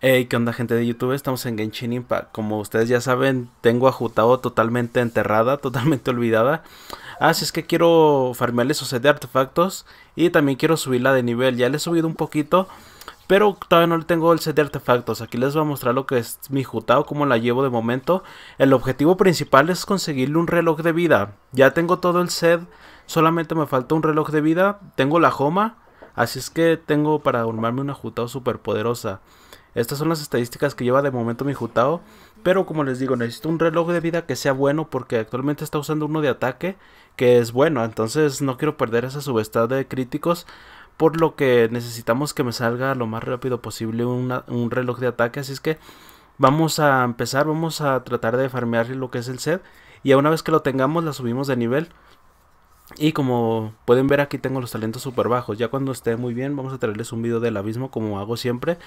Hey, ¿qué onda gente de YouTube? Estamos en Genshin Impact. Como ustedes ya saben, tengo a Jutao totalmente enterrada, totalmente olvidada. Así es que quiero farmearle su set de artefactos y también quiero subirla de nivel. Ya le he subido un poquito, pero todavía no le tengo el set de artefactos. Aquí les voy a mostrar lo que es mi Jutao, cómo la llevo de momento. El objetivo principal es conseguirle un reloj de vida. Ya tengo todo el set, solamente me falta un reloj de vida. Tengo la Joma, así es que tengo para armarme una Jutao super poderosa. Estas son las estadísticas que lleva de momento mi Jutao. Pero como les digo, necesito un reloj de vida que sea bueno porque actualmente está usando uno de ataque que es bueno. Entonces no quiero perder esa subestad de críticos. Por lo que necesitamos que me salga lo más rápido posible un reloj de ataque. Así es que vamos a empezar, vamos a tratar de farmear lo que es el set. Y una vez que lo tengamos la subimos de nivel. Y como pueden ver aquí tengo los talentos super bajos. Ya cuando esté muy bien vamos a traerles un video del abismo como hago siempre.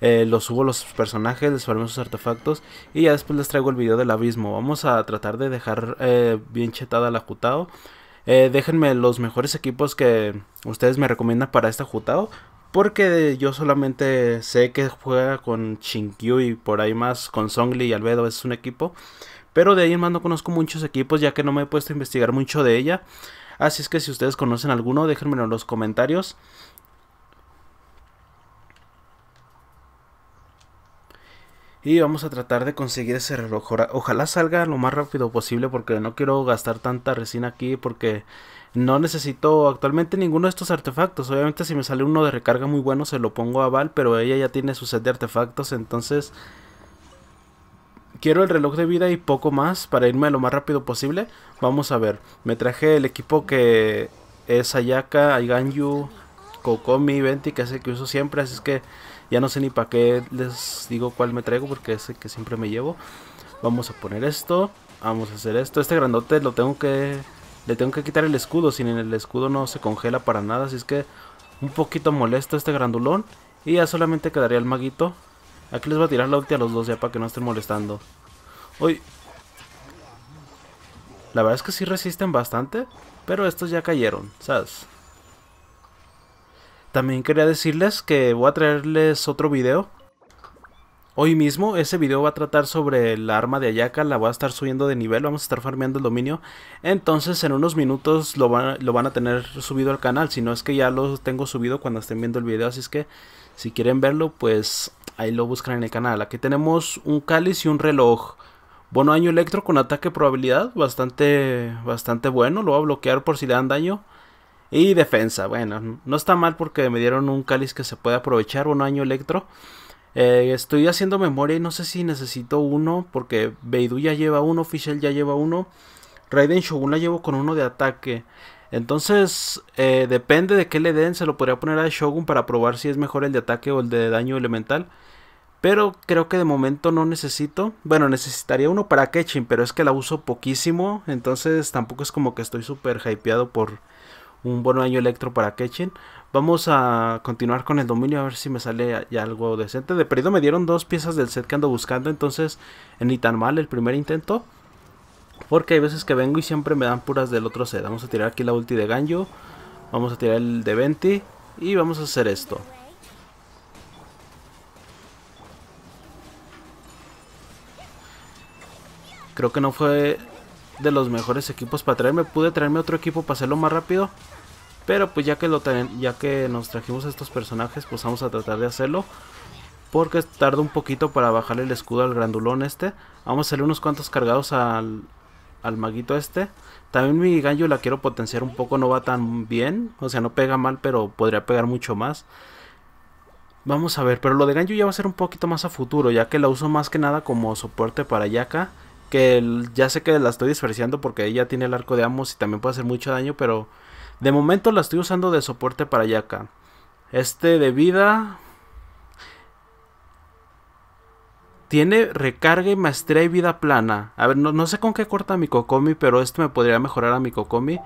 Eh, los subo los personajes, les farmeo sus artefactos y ya después les traigo el video del abismo. Vamos a tratar de dejar eh, bien chetada la Jutao. Eh, déjenme los mejores equipos que ustedes me recomiendan para esta Jutao. Porque yo solamente sé que juega con Chinkyu y por ahí más con Songli y Albedo es un equipo. Pero de ahí en más no conozco muchos equipos ya que no me he puesto a investigar mucho de ella. Así es que si ustedes conocen alguno, déjenmelo en los comentarios. Y vamos a tratar de conseguir ese reloj. Ojalá salga lo más rápido posible porque no quiero gastar tanta resina aquí porque no necesito actualmente ninguno de estos artefactos. Obviamente si me sale uno de recarga muy bueno se lo pongo a Val, pero ella ya tiene su set de artefactos, entonces Quiero el reloj de vida y poco más para irme lo más rápido posible. Vamos a ver. Me traje el equipo que es Ayaka, Aiganju, Kokomi, Venti, que es el que uso siempre. Así es que ya no sé ni para qué les digo cuál me traigo porque es el que siempre me llevo. Vamos a poner esto. Vamos a hacer esto. Este grandote lo tengo que... Le tengo que quitar el escudo. Sin el escudo no se congela para nada. Así es que un poquito molesto este grandulón. Y ya solamente quedaría el maguito. Aquí les voy a tirar la ulti a los dos ya para que no estén molestando. La verdad es que sí resisten bastante, pero estos ya cayeron, ¿sabes? También quería decirles que voy a traerles otro video. Hoy mismo ese video va a tratar sobre La arma de Ayaka, la voy a estar subiendo de nivel, vamos a estar farmeando el dominio. Entonces en unos minutos lo van, lo van a tener subido al canal, si no es que ya lo tengo subido cuando estén viendo el video. Así es que si quieren verlo, pues ahí lo buscan en el canal. Aquí tenemos un cáliz y un reloj. Bono daño electro con ataque probabilidad, bastante, bastante bueno. Lo voy a bloquear por si le dan daño. Y defensa, bueno, no está mal porque me dieron un cáliz que se puede aprovechar, Bono daño electro. Eh, estoy haciendo memoria y no sé si necesito uno porque Beidou ya lleva uno, Fischl ya lleva uno. Raiden Shogun la llevo con uno de ataque. Entonces, eh, depende de qué le den, se lo podría poner a Shogun para probar si es mejor el de ataque o el de daño elemental. Pero creo que de momento no necesito. Bueno, necesitaría uno para Ketchum pero es que la uso poquísimo. Entonces tampoco es como que estoy súper hypeado por un buen año electro para Ketchum Vamos a continuar con el dominio a ver si me sale ya algo decente. De perdido me dieron dos piezas del set que ando buscando, entonces ni tan mal el primer intento. Porque hay veces que vengo y siempre me dan puras del otro set. Vamos a tirar aquí la ulti de Ganjo. Vamos a tirar el de Venti. Y vamos a hacer esto. Creo que no fue de los mejores equipos para traerme. Pude traerme otro equipo para hacerlo más rápido. Pero pues ya que, lo ya que nos trajimos estos personajes, pues vamos a tratar de hacerlo. Porque tarda un poquito para bajar el escudo al grandulón este. Vamos a hacerle unos cuantos cargados al, al maguito este. También mi gancho la quiero potenciar un poco, no va tan bien. O sea, no pega mal, pero podría pegar mucho más. Vamos a ver, pero lo de gancho ya va a ser un poquito más a futuro, ya que la uso más que nada como soporte para Yaka. Que ya sé que la estoy despreciando porque ella tiene el arco de Amos y también puede hacer mucho daño, pero de momento la estoy usando de soporte para Yaka. Este de vida. Tiene recarga y maestría y vida plana. A ver, no, sé con qué corta mi Kokomi, pero esto me podría mejorar a mi Kokomi.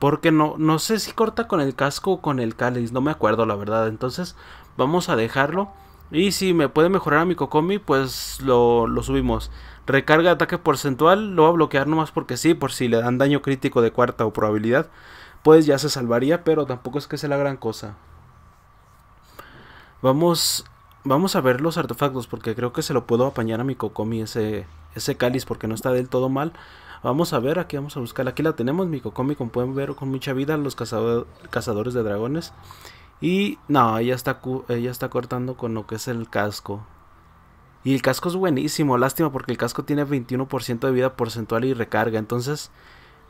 Porque no, no sé si corta con el casco o con el cáliz, no me acuerdo la verdad. Entonces vamos a dejarlo. Y si me puede mejorar a mi Kokomi, pues lo, lo subimos. Recarga ataque porcentual lo va a bloquear nomás porque sí, por si le dan daño crítico de cuarta o probabilidad, pues ya se salvaría, pero tampoco es que sea la gran cosa. Vamos, vamos a ver los artefactos porque creo que se lo puedo apañar a mi Kokomi ese, ese cáliz porque no está del todo mal. Vamos a ver, aquí vamos a buscarla. Aquí la tenemos, mi Kokomi, como pueden ver, con mucha vida, los cazadores de dragones. Y no, está, ella está cortando con lo que es el casco. Y el casco es buenísimo, lástima porque el casco tiene 21% de vida porcentual y recarga. Entonces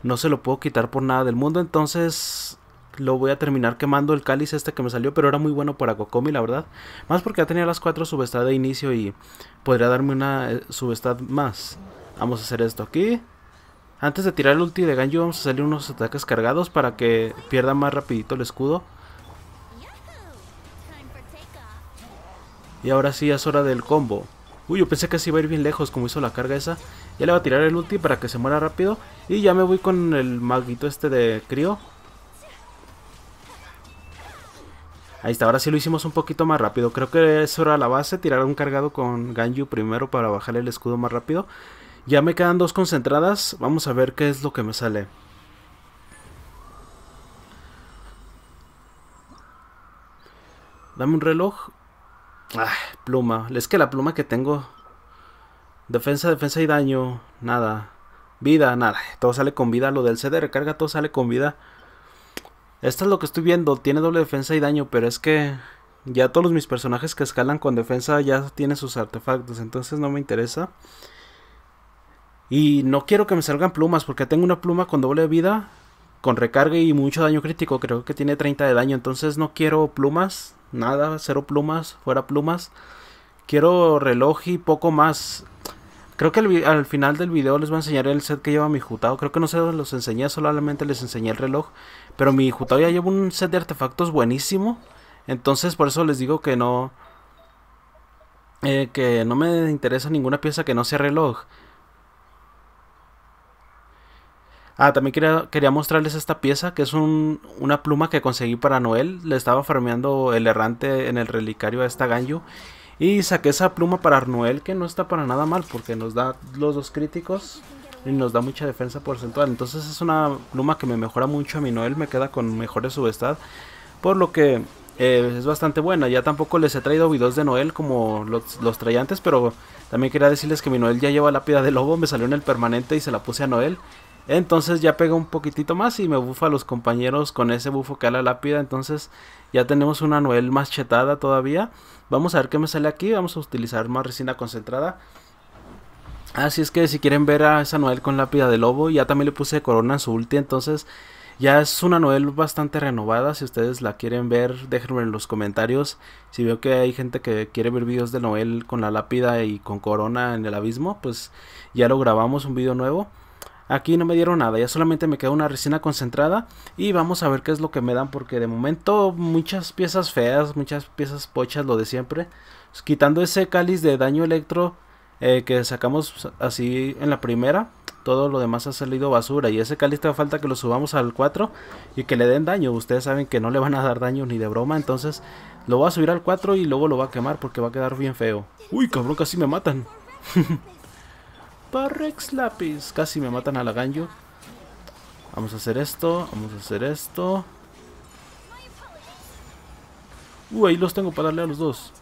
no se lo puedo quitar por nada del mundo. Entonces lo voy a terminar quemando el cáliz este que me salió, pero era muy bueno para Gokomi, la verdad. Más porque ya tenía las 4 subestad de inicio y podría darme una eh, subestad más. Vamos a hacer esto aquí. Antes de tirar el ulti de Ganju vamos a salir unos ataques cargados para que pierda más rapidito el escudo. Y ahora sí es hora del combo. Uy, yo pensé que se iba a ir bien lejos como hizo la carga esa. Ya le va a tirar el ulti para que se muera rápido. Y ya me voy con el maguito este de crío. Ahí está, ahora sí lo hicimos un poquito más rápido. Creo que eso era la base, tirar un cargado con Ganju primero para bajar el escudo más rápido. Ya me quedan dos concentradas, vamos a ver qué es lo que me sale. Dame un reloj, Ah, pluma. Es que la pluma que tengo. Defensa, defensa y daño. Nada. Vida, nada. Todo sale con vida. Lo del CD recarga, todo sale con vida. Esto es lo que estoy viendo. Tiene doble defensa y daño. Pero es que. Ya todos mis personajes que escalan con defensa ya tienen sus artefactos. Entonces no me interesa. Y no quiero que me salgan plumas. Porque tengo una pluma con doble vida. Con recarga y mucho daño crítico. Creo que tiene 30 de daño. Entonces no quiero plumas nada, cero plumas, fuera plumas. Quiero reloj y poco más. Creo que al final del video les voy a enseñar el set que lleva mi Jutao. Creo que no se los enseñé, solamente les enseñé el reloj. Pero mi Jutao ya lleva un set de artefactos buenísimo. Entonces por eso les digo que no... Eh, que no me interesa ninguna pieza que no sea reloj. Ah, también quería, mostrarles esta pieza, que es una pluma que conseguí para Noel. Le estaba farmeando el errante en el relicario a esta ganju Y saqué esa pluma para Noel, que no está para nada mal, porque nos da los dos críticos y nos da mucha defensa porcentual. Entonces es una pluma que me mejora mucho a mi Noel, me queda con mejores subestad. Por lo que eh, es bastante buena. Ya tampoco les he traído videos de Noel como los, los traía antes, pero también quería decirles que mi Noel ya lleva lápida de lobo, me salió en el permanente y se la puse a Noel. Entonces ya pega un poquitito más y me bufa a los compañeros con ese bufo que a la lápida. Entonces ya tenemos una Noel más chetada todavía. Vamos a ver qué me sale aquí. Vamos a utilizar más resina concentrada. Así es que si quieren ver a esa Noel con lápida de lobo, ya también le puse corona en su ulti. Entonces ya es una Noel bastante renovada. Si ustedes la quieren ver, déjenme en los comentarios. Si veo que hay gente que quiere ver videos de Noel con la lápida y con corona en el abismo, pues ya lo grabamos un video nuevo. Aquí no me dieron nada, ya solamente me queda una resina concentrada y vamos a ver qué es lo que me dan porque de momento muchas piezas feas, muchas piezas pochas, lo de siempre. Pues, quitando ese cáliz de daño electro eh, que sacamos así en la primera, todo lo demás ha salido basura y ese cáliz te falta que lo subamos al 4 y que le den daño. Ustedes saben que no le van a dar daño ni de broma, entonces lo voy a subir al 4 y luego lo va a quemar porque va a quedar bien feo. Uy, cabrón, casi me matan. Parrex Lapis. Casi me matan a la gancho. Vamos a hacer esto. Vamos a hacer esto. Uh, ahí los tengo para darle a los dos.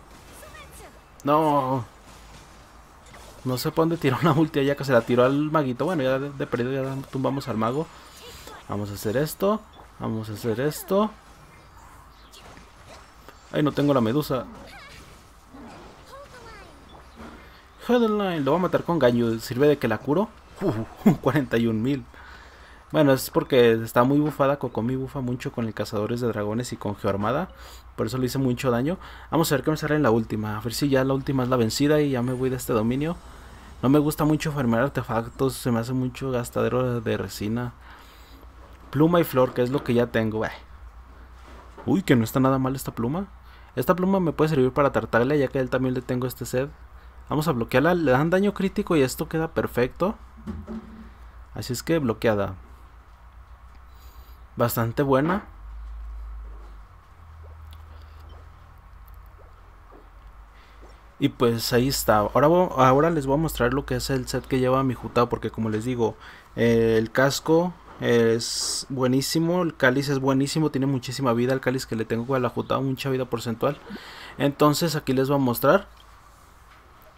No. No sé por dónde tiró una multi ya que se la tiró al maguito. Bueno, ya de, perdido ya tumbamos al mago. Vamos a hacer esto. Vamos a hacer esto. Ahí no tengo la medusa. lo va a matar con gaño. ¿Sirve de que la curo? 41.000. Uh, bueno, es porque está muy bufada. Kokomi bufa mucho con el Cazadores de Dragones y con Geoarmada. Por eso le hice mucho daño. Vamos a ver qué me sale en la última. A ver si ya la última es la vencida y ya me voy de este dominio. No me gusta mucho farmear artefactos. Se me hace mucho gastadero de resina. Pluma y flor, que es lo que ya tengo. Eh. Uy, que no está nada mal esta pluma. Esta pluma me puede servir para tartarle, ya que él también le tengo este set. Vamos a bloquearla. Le dan daño crítico y esto queda perfecto. Así es que bloqueada. Bastante buena. Y pues ahí está. Ahora, ahora les voy a mostrar lo que es el set que lleva mi Juta Porque como les digo, eh, el casco es buenísimo. El cáliz es buenísimo. Tiene muchísima vida. El cáliz que le tengo a la Juta, Mucha vida porcentual. Entonces aquí les voy a mostrar.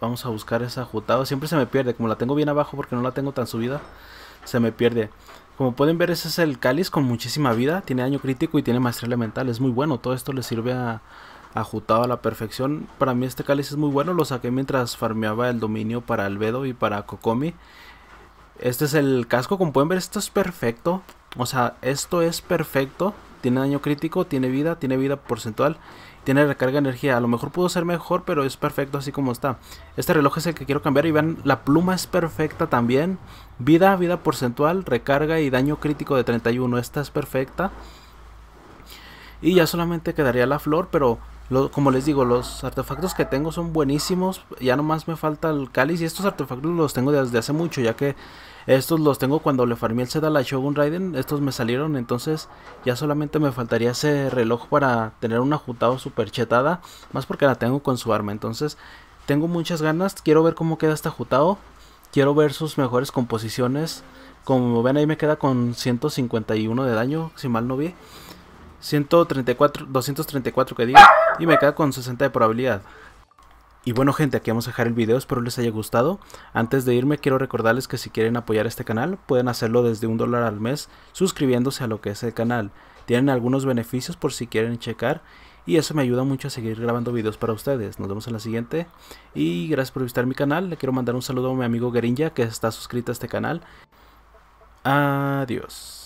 Vamos a buscar esa ajutado Siempre se me pierde. Como la tengo bien abajo porque no la tengo tan subida. Se me pierde. Como pueden ver, ese es el cáliz con muchísima vida. Tiene daño crítico y tiene maestría elemental. Es muy bueno. Todo esto le sirve a, ajutado a la perfección. Para mí este cáliz es muy bueno. Lo saqué mientras farmeaba el dominio para Albedo y para Kokomi. Este es el casco. Como pueden ver, esto es perfecto. O sea, esto es perfecto. Tiene daño crítico, tiene vida, tiene vida porcentual tiene recarga de energía. A lo mejor pudo ser mejor, pero es perfecto así como está. Este reloj es el que quiero cambiar y vean, la pluma es perfecta también. Vida, vida porcentual, recarga y daño crítico de 31. Esta es perfecta. Y ya solamente quedaría la flor, pero como les digo, los artefactos que tengo son buenísimos. Ya nomás me falta el cáliz. Y estos artefactos los tengo desde hace mucho, ya que estos los tengo cuando le farmé el Z a la Shogun Raiden. Estos me salieron, entonces ya solamente me faltaría ese reloj para tener una jutao super chetada. Más porque la tengo con su arma. Entonces tengo muchas ganas. Quiero ver cómo queda esta jutao. Quiero ver sus mejores composiciones. Como ven ahí me queda con 151 de daño, si mal no vi. 134, 234 que diga y me queda con 60 de probabilidad. Y bueno gente, aquí vamos a dejar el video, espero les haya gustado. Antes de irme quiero recordarles que si quieren apoyar este canal, pueden hacerlo desde un dólar al mes suscribiéndose a lo que es el canal. Tienen algunos beneficios por si quieren checar y eso me ayuda mucho a seguir grabando videos para ustedes. Nos vemos en la siguiente y gracias por visitar mi canal. Le quiero mandar un saludo a mi amigo Gerinja que está suscrito a este canal. Adiós.